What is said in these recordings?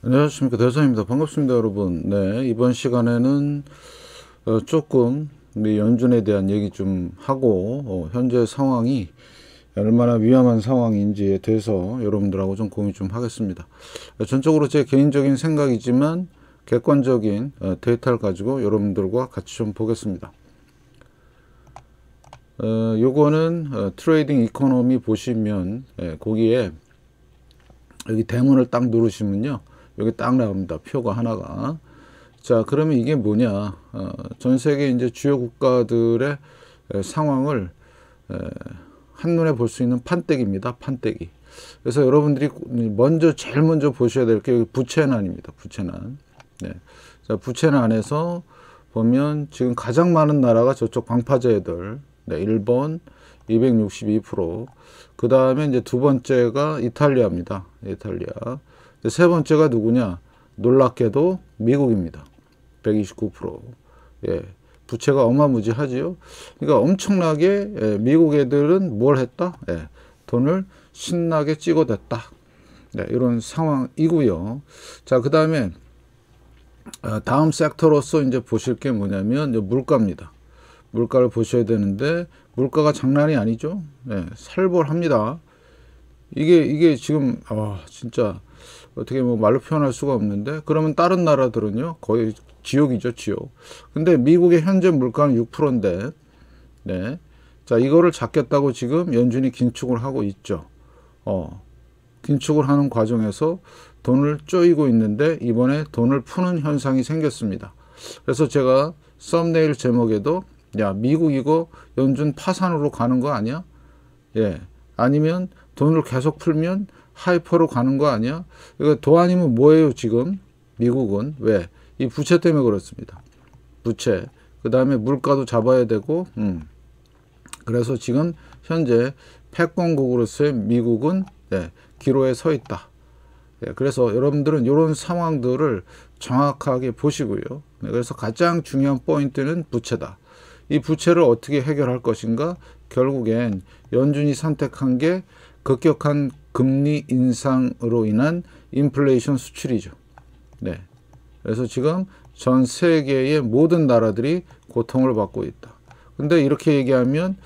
안녕하십니까 대사입니다 반갑습니다 여러분 네 이번 시간에는 어, 조금 연준에 대한 얘기 좀 하고 어, 현재 상황이 얼마나 위험한 상황인지에 대해서 여러분들하고 좀 공유 좀 하겠습니다 어, 전적으로 제 개인적인 생각이지만 객관적인 어, 데이터를 가지고 여러분들과 같이 좀 보겠습니다 어, 요거는 어, 트레이딩 이코노미 보시면 예, 거기에 여기 대문을 딱 누르시면요 여기 딱 나옵니다. 표가 하나가. 자, 그러면 이게 뭐냐. 어, 전 세계 이제 주요 국가들의 에, 상황을 에, 한눈에 볼 수 있는 판때기입니다. 판때기. 그래서 여러분들이 먼저, 제일 먼저 보셔야 될 게 부채난입니다. 부채난. 네. 자, 부채난에서 보면 지금 가장 많은 나라가 저쪽 방파제들. 애 네, 일본 262%. 그 다음에 이제 두 번째가 이탈리아입니다. 이탈리아. 그 세 번째가 누구냐? 놀랍게도 미국입니다. 129%. 예. 부채가 어마무지하지요. 그러니까 엄청나게 예, 미국 애들은 뭘 했다? 예, 돈을 신나게 찍어댔다. 네, 이런 상황이고요. 자, 그 다음에 아, 다음 섹터로서 이제 보실 게 뭐냐면 물가입니다. 물가를 보셔야 되는데 물가가 장난이 아니죠. 네, 살벌합니다. 이게 이게 지금 아 진짜 어떻게 뭐 말로 표현할 수가 없는데 그러면 다른 나라들은요 거의 지옥이죠 지옥 근데 미국의 현재 물가는 6%인데 네. 자 이거를 잡겠다고 지금 연준이 긴축을 하고 있죠 어 긴축을 하는 과정에서 돈을 쪼이고 있는데 이번에 돈을 푸는 현상이 생겼습니다 그래서 제가 썸네일 제목에도 야 미국 이거 연준 파산으로 가는 거 아니야 예 아니면 돈을 계속 풀면 하이퍼로 가는 거 아니야? 이거 도안이면 뭐예요 지금? 미국은 왜? 이 부채 때문에 그렇습니다. 부채. 그 다음에 물가도 잡아야 되고 음. 그래서 지금 현재 패권국으로서의 미국은 네, 기로에 서 있다. 네, 그래서 여러분들은 이런 상황들을 정확하게 보시고요. 네, 그래서 가장 중요한 포인트는 부채다. 이 부채를 어떻게 해결할 것인가? 결국엔 연준이 선택한 게 급격한 금리 인상으로 인한 인플레이션 수출이죠. 네. 그래서 지금 전 세계의 모든 나라들이 고통을 받고 있다. 근데 이렇게 얘기하면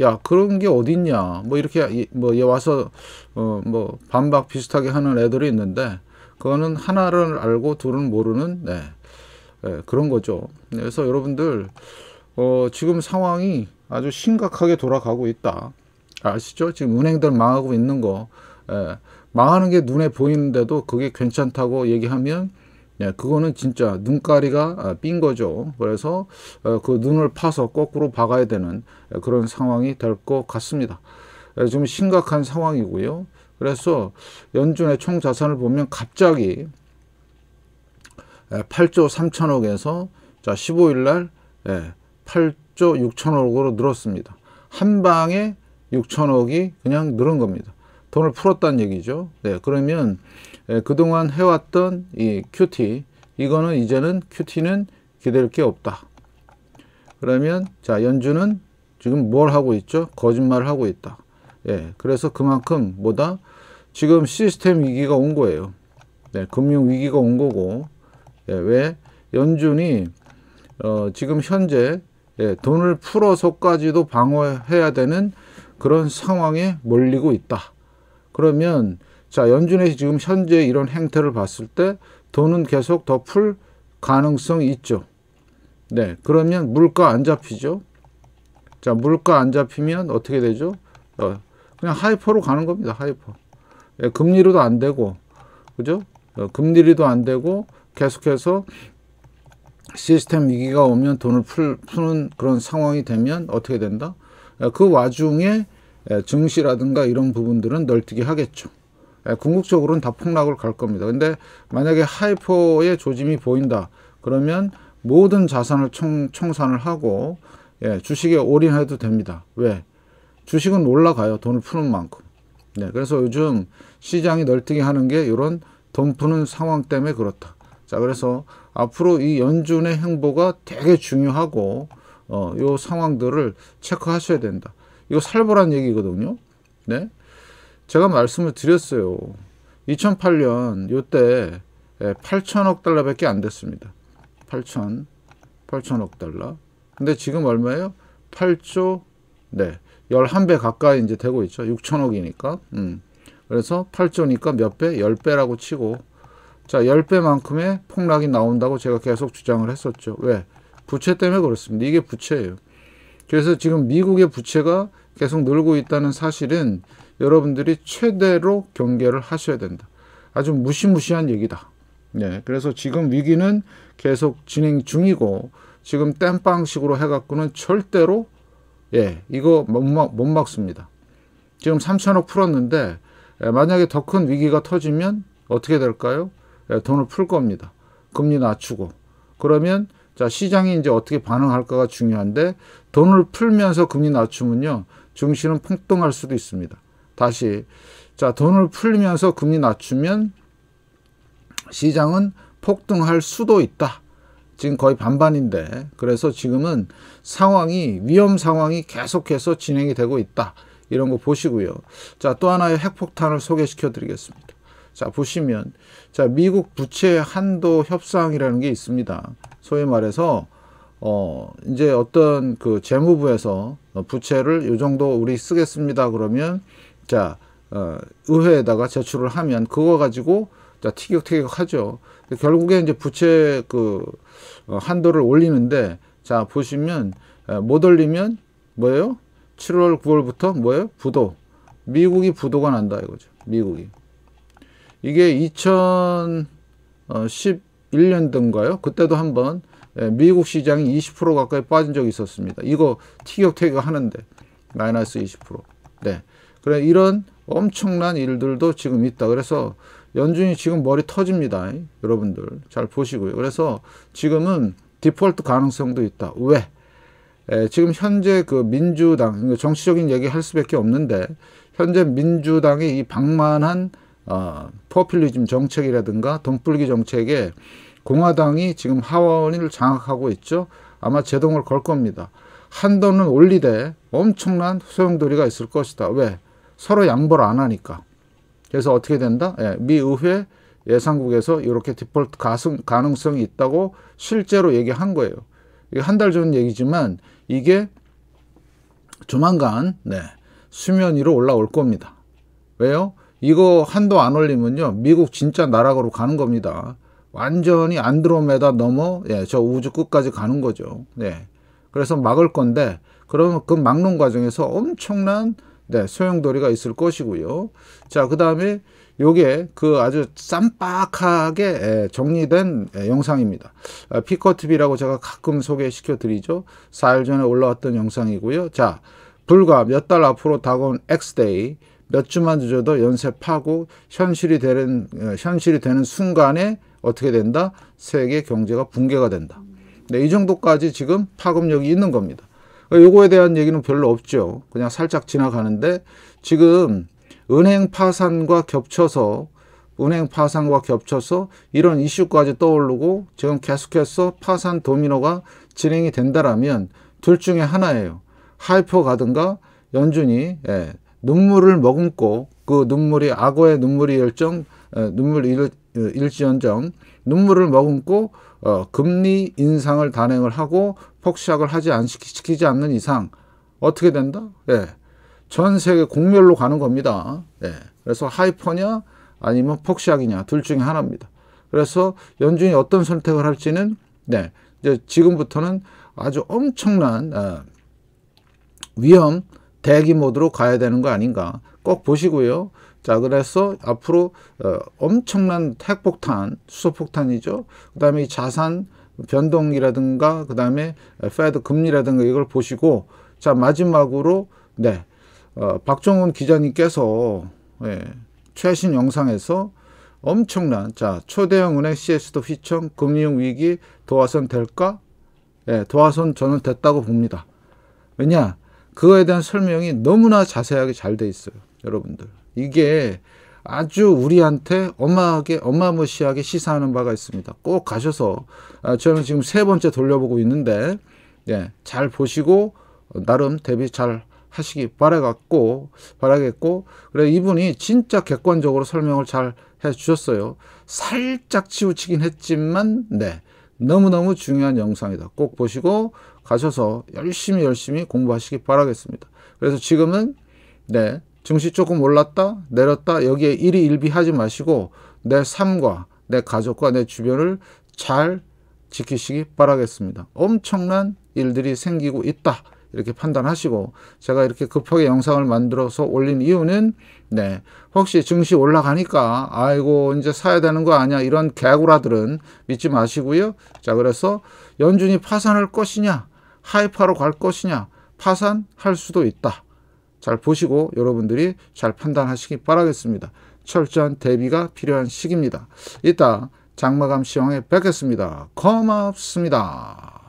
야 그런 게 어딨냐 뭐 이렇게 뭐 와서 어 뭐 반박 비슷하게 하는 애들이 있는데 그거는 하나를 알고 둘은 모르는 네. 네, 그런 거죠. 그래서 여러분들 어 지금 상황이 아주 심각하게 돌아가고 있다. 아시죠? 지금 은행들 망하고 있는 거. 예, 망하는 게 눈에 보이는데도 그게 괜찮다고 얘기하면 예, 그거는 진짜 눈가리가 아, 삔 거죠. 그래서 어, 그 눈을 파서 거꾸로 박아야 되는 예, 그런 상황이 될 것 같습니다. 예, 좀 심각한 상황이고요. 그래서 연준의 총 자산을 보면 갑자기 8조 예, 3천억에서 15일 날 8조 6천억으로 늘었습니다. 한 방에 6천억이 그냥 늘은 겁니다. 돈을 풀었다는 얘기죠. 네, 그러면 그동안 해왔던 이 QT 이거는 이제는 QT는 기댈 게 없다. 그러면 자 연준은 지금 뭘 하고 있죠? 거짓말을 하고 있다. 예, 그래서 그만큼 뭐다? 지금 시스템 위기가 온 거예요. 네, 금융 위기가 온 거고 예, 왜 연준이 어, 지금 현재 예, 돈을 풀어서까지도 방어해야 되는 그런 상황에 몰리고 있다. 그러면 자 연준의 지금 현재 이런 행태를 봤을 때 돈은 계속 더 풀 가능성이 있죠. 네, 그러면 물가 안 잡히죠. 자, 물가 안 잡히면 어떻게 되죠? 어, 그냥 하이퍼로 가는 겁니다. 하이퍼. 예, 금리로도 안 되고, 그죠? 어, 금리로도 안 되고 계속해서 시스템 위기가 오면 돈을 풀, 푸는 그런 상황이 되면 어떻게 된다? 어, 그 와중에 예, 증시라든가 이런 부분들은 널뛰게 하겠죠. 예, 궁극적으로는 다 폭락을 갈 겁니다. 근데 만약에 하이퍼의 조짐이 보인다. 그러면 모든 자산을 총, 총 산을 하고 예, 주식에 올인해도 됩니다. 왜? 주식은 올라가요. 돈을 푸는 만큼. 네, 그래서 요즘 시장이 널뛰게 하는 게 이런 돈 푸는 상황 때문에 그렇다. 자, 그래서 앞으로 이 연준의 행보가 되게 중요하고 어, 요 상황들을 체크하셔야 된다. 이거 살보란 얘기거든요. 네. 제가 말씀을 드렸어요. 2008년 요때 8천억 예, 달러밖에 안 됐습니다. 8천 8천억 달러. 근데 지금 얼마예요? 8조 네. 11배 가까이 이제 되고 있죠. 6천억이니까. 음. 그래서 8조니까 몇 배? 10배라고 치고 자, 10배만큼의 폭락이 나온다고 제가 계속 주장을 했었죠. 왜? 부채 때문에 그렇습니다. 이게 부채예요. 그래서 지금 미국의 부채가 계속 늘고 있다는 사실은 여러분들이 최대로 경계를 하셔야 된다. 아주 무시무시한 얘기다. 네, 그래서 지금 위기는 계속 진행 중이고 지금 땜빵식으로 해갖고는 절대로 예, 이거 못, 막, 못 막습니다. 지금 3천억 풀었는데 예, 만약에 더 큰 위기가 터지면 어떻게 될까요? 예, 돈을 풀 겁니다. 금리 낮추고 그러면 자 시장이 이제 어떻게 반응할까가 중요한데 돈을 풀면서 금리 낮추면요 증시는 폭등할 수도 있습니다. 다시 자 돈을 풀면서 리 금리 낮추면 시장은 폭등할 수도 있다. 지금 거의 반반인데 그래서 지금은 상황이 위험 상황이 계속해서 진행이 되고 있다. 이런 거 보시고요. 자 또 하나의 핵폭탄을 소개시켜 드리겠습니다. 자 보시면 자 미국 부채 한도 협상이라는 게 있습니다. 소위 말해서 어, 이제 어떤 그 재무부에서 부채를 요 정도 우리 쓰겠습니다. 그러면 자, 어, 의회에다가 제출을 하면 그거 가지고 자, 티격태격 하죠. 결국에 이제 부채 그 어, 한도를 올리는데 자, 보시면 에, 못 올리면 뭐예요? 7월, 9월부터 뭐예요? 부도. 미국이 부도가 난다 이거죠. 미국이. 이게 2 0 1 1년등가요 그때도 한번 예, 미국 시장이 20% 가까이 빠진 적이 있었습니다. 이거 티격태격 하는데 마이너스 20%. 네. 그래 이런 엄청난 일들도 지금 있다. 그래서 연준이 지금 머리 터집니다. 여러분들 잘 보시고요. 그래서 지금은 디폴트 가능성도 있다. 왜? 에, 예, 지금 현재 그 민주당 정치적인 얘기 할 수밖에 없는데 현재 민주당의 이 방만한 어, 포퓰리즘 정책이라든가 돈불기 정책에 공화당이 지금 하원을 장악하고 있죠. 아마 제동을 걸 겁니다. 한도는 올리되 엄청난 소용돌이가 있을 것이다. 왜? 서로 양보를 안 하니까. 그래서 어떻게 된다? 예, 미 의회 예상국에서 이렇게 디폴트 가승, 가능성이 있다고 실제로 얘기한 거예요. 이게 한 달 전 얘기지만 이게 조만간 네, 수면 위로 올라올 겁니다. 왜요? 이거 한도 안 올리면요. 미국 진짜 나락으로 가는 겁니다. 완전히 안드로메다 넘어 예, 저 우주 끝까지 가는 거죠. 예, 그래서 막을 건데 그러면 그 막는 과정에서 엄청난 네, 소용돌이가 있을 것이고요. 자, 그다음에 요게 그 아주 쌈박하게 예, 정리된 예, 영상입니다. 아, 피커 t 비라고 제가 가끔 소개시켜 드리죠. 4일 전에 올라왔던 영상이고요. 자, 불과 몇 달 앞으로 다가온 엑스데이 몇 주만 늦어도 연세 파고 현실이 되는 어, 현실이 되는 순간에 어떻게 된다? 세계 경제가 붕괴가 된다. 네, 이 정도까지 지금 파급력이 있는 겁니다. 그러니까 요거에 대한 얘기는 별로 없죠. 그냥 살짝 지나가는데 지금 은행 파산과 겹쳐서 은행 파산과 겹쳐서 이런 이슈까지 떠오르고 지금 계속해서 파산 도미노가 진행이 된다라면 둘 중에 하나예요. 하이퍼 가든가 연준이 예, 눈물을 머금고 그 눈물이 악어의 눈물이 열정 예, 눈물 그 일지연정 눈물을 머금고 어, 금리 인상을 단행을 하고 폭시작을 하지 안 시키, 지 않는 이상 어떻게 된다? 예. 전 세계 공멸로 가는 겁니다. 예. 그래서 하이퍼냐 아니면 폭시작이냐 둘 중에 하나입니다. 그래서 연준이 어떤 선택을 할지는 네, 이제 지금부터는 아주 엄청난 어, 위험 대기 모드로 가야 되는 거 아닌가 꼭 보시고요. 자 그래서 앞으로 어, 엄청난 핵폭탄, 수소폭탄이죠. 그 다음에 자산 변동이라든가 그 다음에 페드 금리라든가 이걸 보시고 자 마지막으로 네 어, 박종훈 기자님께서 예, 최신 영상에서 엄청난 자 초대형 은행 CS도 휘청 금융 위기 도화선 될까? 예, 도화선 저는 됐다고 봅니다. 왜냐 그거에 대한 설명이 너무나 자세하게 잘 돼 있어요. 여러분들. 이게 아주 우리한테 엄마하게엄마무시하게 시사하는 바가 있습니다. 꼭 가셔서 아, 저는 지금 세 번째 돌려보고 있는데 예, 잘 보시고 나름 대비 잘 하시기 바라갖고 바라겠고 그래 이분이 진짜 객관적으로 설명을 잘 해주셨어요. 살짝 치우치긴 했지만 네 너무너무 중요한 영상이다. 꼭 보시고 가셔서 열심히 열심히 공부하시기 바라겠습니다. 그래서 지금은 네 증시 조금 올랐다 내렸다 여기에 일희일비하지 마시고 내 삶과 내 가족과 내 주변을 잘 지키시기 바라겠습니다. 엄청난 일들이 생기고 있다. 이렇게 판단하시고 제가 이렇게 급하게 영상을 만들어서 올린 이유는 네 혹시 증시 올라가니까 아이고 이제 사야 되는 거 아니야 이런 개구라들은 믿지 마시고요 자 그래서 연준이 파산할 것이냐 하이파로 갈 것이냐 파산할 수도 있다. 잘 보시고 여러분들이 잘 판단하시기 바라겠습니다. 철저한 대비가 필요한 시기입니다. 이따 장마감 시황에 뵙겠습니다. 고맙습니다.